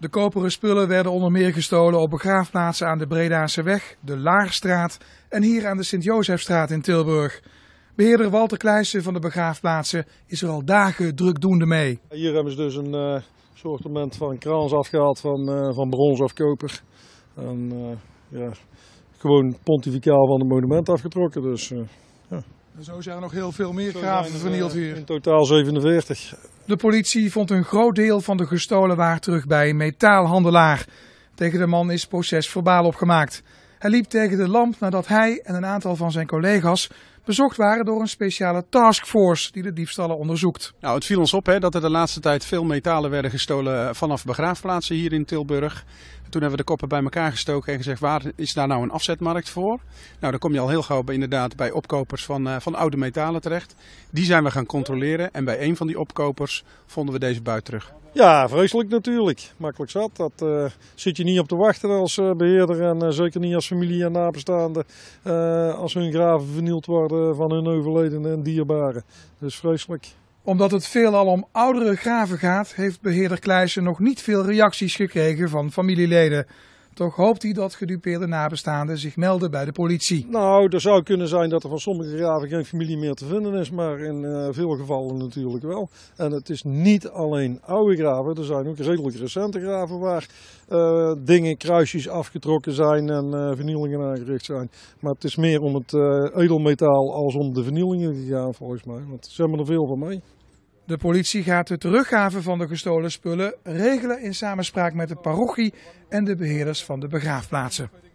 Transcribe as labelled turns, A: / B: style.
A: De koperen spullen werden onder meer gestolen op begraafplaatsen aan de Bredaanse weg, de Laarstraat en hier aan de Sint-Josefstraat in Tilburg. Beheerder Walter Kleijsen van de begraafplaatsen is er al dagen drukdoende mee.
B: Hier hebben ze dus een uh, soortement van krans afgehaald van, uh, van brons of koper. En eh, ja, gewoon pontificaal van het monument afgetrokken. Dus, ja.
A: zo zijn er nog heel veel meer graven vernield hier. In totaal 47. De politie vond een groot deel van de gestolen waar terug bij een metaalhandelaar. Tegen de man is proces verbaal opgemaakt. Hij liep tegen de lamp nadat hij en een aantal van zijn collega's bezocht waren door een speciale taskforce die de diefstallen onderzoekt.
C: Nou, het viel ons op hè, dat er de laatste tijd veel metalen werden gestolen eh, vanaf begraafplaatsen hier in Tilburg. Toen hebben we de koppen bij elkaar gestoken en gezegd waar is daar nou een afzetmarkt voor? Nou, dan kom je al heel gauw bij, inderdaad bij opkopers van, eh, van oude metalen terecht. Die zijn we gaan controleren en bij een van die opkopers vonden we deze buit terug. Ja,
B: vreselijk natuurlijk. Makkelijk zat. Dat eh, zit je niet op te wachten als beheerder en zeker niet als familie en nabestaanden als hun graven vernield worden eh, van hun overledenen en
A: dierbaren. Dat is vreselijk. Omdat het veelal om oudere graven gaat, heeft beheerder Kleijsen nog niet veel reacties gekregen van familieleden. Toch hoopt hij dat gedupeerde nabestaanden zich melden bij de politie. Nou, er zou kunnen zijn dat er van sommige graven geen familie meer te vinden
B: is, maar in eh, veel gevallen natuurlijk wel. En het is niet alleen oude graven, er zijn ook redelijk recente graven waar eh, dingen, kruisjes afgetrokken zijn en eh, vernielingen aangericht zijn. Maar het is meer om het edelmetaal als om de vernielingen gegaan
A: volgens mij, want ze hebben er veel van mee. De politie gaat de teruggave van de gestolen spullen regelen in samenspraak met de parochie en de beheerders van de begraafplaatsen.